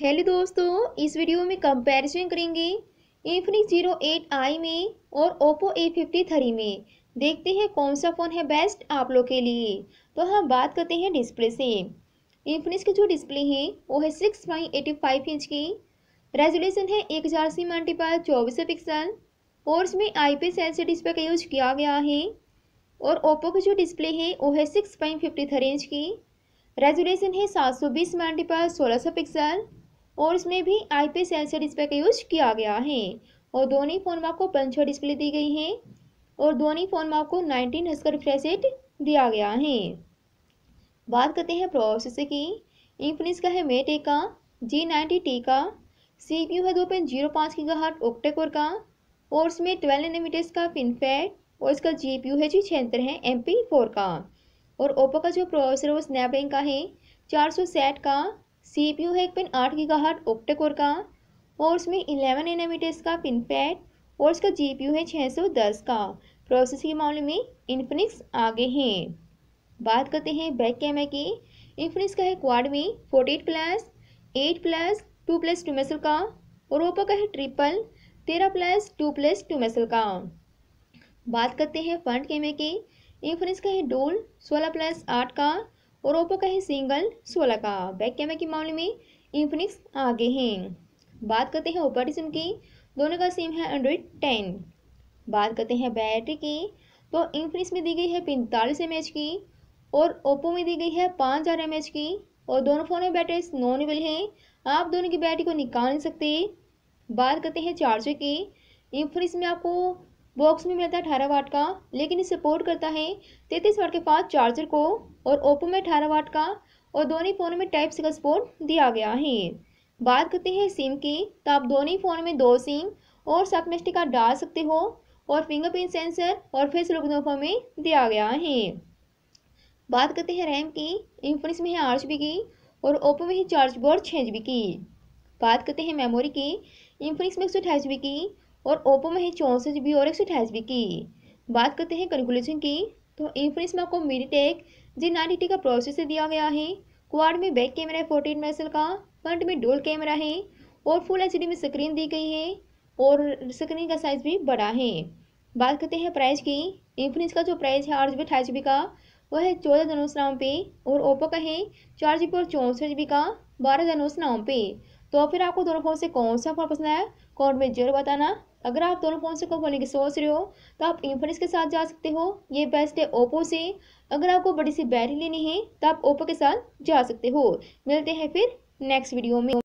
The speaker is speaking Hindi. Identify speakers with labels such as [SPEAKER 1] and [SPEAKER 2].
[SPEAKER 1] हेलो दोस्तों इस वीडियो में कंपैरिजन करेंगे इन्फिनिक्स जीरो एट आई में और ओप्पो ए फिफ्टी थ्री में देखते हैं कौन सा फ़ोन है बेस्ट आप लोग के लिए तो हम बात करते हैं डिस्प्ले से इन्फिनिक्स की जो डिस्प्ले है वो है six point eighty five inch की रेजोल्यूशन है एक हज़ार सी मल्टीपाल चौबीस पिक्सल और इसमें आई पी सेंसर डिस्प्ले का यूज किया गया है और ओप्पो की जो डिस्प्ले है वो है six point fifty three inch की रेजोल्यूशन है सात सौ बीस मल्टीपाल सोलह सौ पिक्सल और इसमें भी आई पी सेंसर डिस्प्ले का यूज किया गया है और दोनों फोन में आपको पंचो डिस्प्ले दी गई है और दोनों फोन में आपको नाइनटीन हजकर रिफ्रेश दिया गया है बात करते हैं प्रोसेसर की इंफिनिक्स का है मे ए का जी नाइन्टी टी का सी पी यू है दो पॉइंट जीरो पाँच की गाहट ओक्टेकोर का और इसमें ट्वेल्व एनमीटर्स का फिनफैट और इसका जी पी यू है जी छिहत्तर है एम पी फोर का और ओप्पो का जो प्रोसेसर है वो स्नैपड्रैगन का है चार सौ सेट का सी पी यू है एक पिन आठ की हार्ट ऑक्टेकोर का और उसमें इलेवन एनामीटर्स का पिन पैड और उसका जी पी यू है छः सौ दस का प्रोसेस के मामले में इन्फिनिक्स आगे हैं बात करते हैं बैक कैमरा की इन्फिनिक्स का है क्वाड में forty eight plus eight plus two plus two मेसल का और ओप्पो का है ट्रिपल तेरह प्लस टू प्लस टू मेसल का बात करते हैं फ्रंट कैमरे की इन्फिनिक्स का है डोल सोलह प्लस आठ का और ओप्पो का है सिंगल सोलह का बैक कैमरा के मामले में इंफिनिक्स आगे हैं बात करते हैं ऑपरेटिव सिम की दोनों का सिम है एंड्रॉइड टेन बात करते हैं बैटरी की तो इंफिनिक्स में दी गई है पैंतालीस एम की और ओप्पो में दी गई है पाँच हज़ार एम की और दोनों फ़ोन में बैटरी नॉन एवल है आप दोनों की बैटरी को निकाल नहीं सकते बात करते हैं चार्जर की इंफिनिक्स में आपको बॉक्स में मिलता है अठारह वाट का लेकिन ये सपोर्ट करता है तैतीस वाट के फास्ट चार्जर को और ओप्पो में अठारह वाट का और दोनों फ़ोन में टाइप सी का सपोर्ट दिया गया है बात करते हैं सिम की तो आप दोनों फ़ोन में दो सिम और सबमेस्टिक कार्ड डाल सकते हो और फिंगरप्रिंट सेंसर और फेस लुक में दिया गया है बात करते हैं रैम की इन्फोनिक्स में है आठ जी की और ओप्पो में ही चार जी और छः जी की बात करते हैं मेमोरी की इन्फिनिक्स में एक सौ अठाईस जी की और ओप्पो में है चौंसठ जी और एक सौ अठाईस की बात करते हैं कैलकुलेशन की तो इन्फिनिक्स में आपको मीडी टेक जी नाइन का प्रोसेसर दिया गया है क्वाड में बैक कैमरा है फोर्टीन मेसल का फ्रंट में डोल कैमरा है और फुल एच में स्क्रीन दी गई है और स्क्रीन का साइज भी बड़ा है बात करते हैं प्राइस की इन्फिनिक्स का जो प्राइस है आठ जी बी अठाईस जी का वह है चौदह हज़ार नौ सौ नौ पे और ओप्पो का है चार जी बी और चौंसठ जी बी का बारह हज़ार नौ सौ नौ पे तो फिर आपको दोनों फोन से कौन सा फोन पसंद आया कौन में जरूर बताना अगर आप दोनों फ़ोन से कौन लेने की सोच रहे हो तो आप इन्फिनिक्स के साथ जा सकते हो ये बेस्ट है ओप्पो से अगर आपको बड़ी सी बैटरी लेनी है तो आप ओप्पो के साथ जा सकते हो मिलते हैं फिर नेक्स्ट वीडियो में